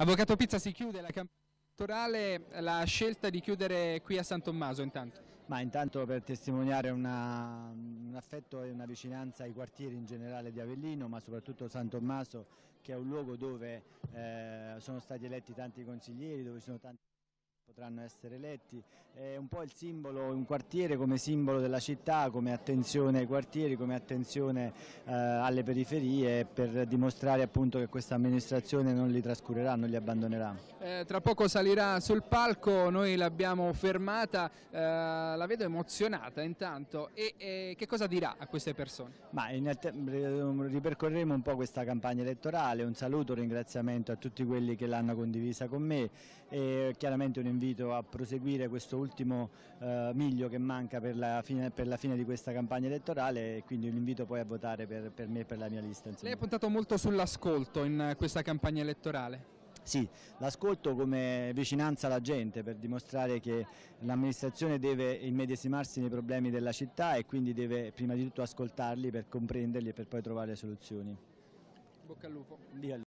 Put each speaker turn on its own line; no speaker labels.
Avvocato Pizza, si chiude la campagna elettorale, la scelta di chiudere qui a San
Tommaso intanto? Ma intanto per testimoniare una, un affetto e una vicinanza ai quartieri in generale di Avellino, ma soprattutto San Tommaso, che è un luogo dove eh, sono stati eletti tanti consiglieri, dove sono tanti potranno essere eletti, è un po' il simbolo, un quartiere come simbolo della città, come attenzione ai quartieri, come attenzione eh, alle periferie per dimostrare appunto che questa amministrazione non li trascurerà, non li abbandonerà.
Eh, tra poco salirà sul palco, noi l'abbiamo fermata, eh, la vedo emozionata intanto e che cosa dirà a queste persone?
Ma eh, ripercorreremo un po' questa campagna elettorale, un saluto, un ringraziamento a tutti quelli che l'hanno condivisa con me e chiaramente un invito invito a proseguire questo ultimo eh, miglio che manca per la, fine, per la, fine, di questa campagna elettorale e quindi un invito poi a votare per, per, me e per la mia lista. Insomma.
Lei ha puntato molto sull'ascolto in questa campagna elettorale.
Sì, l'ascolto come vicinanza alla gente per dimostrare che l'amministrazione deve immedesimarsi nei problemi della città e quindi deve prima di tutto ascoltarli per comprenderli e per poi trovare soluzioni.
Bocca al lupo.